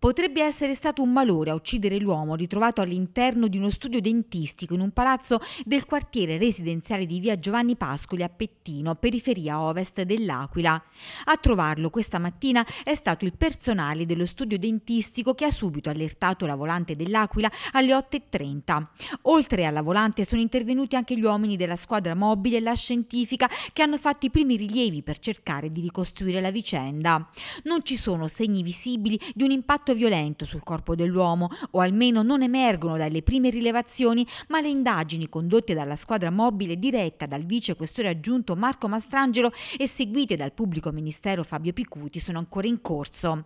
Potrebbe essere stato un malore a uccidere l'uomo ritrovato all'interno di uno studio dentistico in un palazzo del quartiere residenziale di via Giovanni Pascoli a Pettino, periferia ovest dell'Aquila. A trovarlo questa mattina è stato il personale dello studio dentistico che ha subito allertato la volante dell'Aquila alle 8.30. Oltre alla volante sono intervenuti anche gli uomini della squadra mobile e la scientifica che hanno fatto i primi rilievi per cercare di ricostruire la vicenda. Non ci sono segni visibili di un impatto impatto violento sul corpo dell'uomo, o almeno non emergono dalle prime rilevazioni, ma le indagini condotte dalla squadra mobile diretta dal vice questore aggiunto Marco Mastrangelo e seguite dal pubblico ministero Fabio Picuti sono ancora in corso.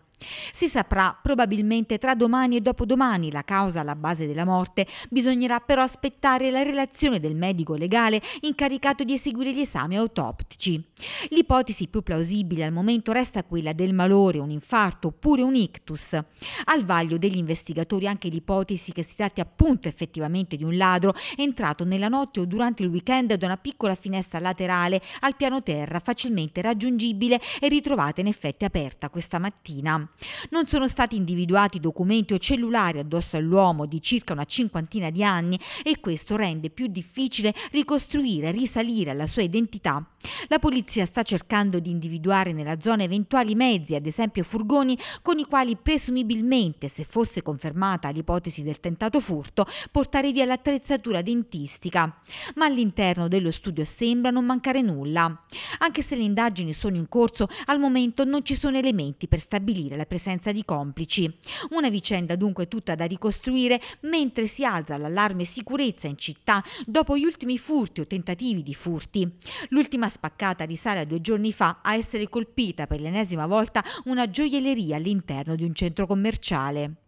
Si saprà probabilmente tra domani e dopodomani la causa alla base della morte, bisognerà però aspettare la relazione del medico legale incaricato di eseguire gli esami autoptici. L'ipotesi più plausibile al momento resta quella del malore, un infarto oppure un ictus. Al vaglio degli investigatori anche l'ipotesi che si tratti appunto effettivamente di un ladro entrato nella notte o durante il weekend da una piccola finestra laterale al piano terra facilmente raggiungibile e ritrovata in effetti aperta questa mattina. Non sono stati individuati documenti o cellulari addosso all'uomo di circa una cinquantina di anni e questo rende più difficile ricostruire e risalire alla sua identità la polizia sta cercando di individuare nella zona eventuali mezzi, ad esempio furgoni, con i quali presumibilmente, se fosse confermata l'ipotesi del tentato furto, portare via l'attrezzatura dentistica. Ma all'interno dello studio sembra non mancare nulla. Anche se le indagini sono in corso, al momento non ci sono elementi per stabilire la presenza di complici. Una vicenda dunque tutta da ricostruire mentre si alza l'allarme sicurezza in città dopo gli ultimi furti o tentativi di furti. L'ultima spaccata risale a due giorni fa a essere colpita per l'ennesima volta una gioielleria all'interno di un centro commerciale.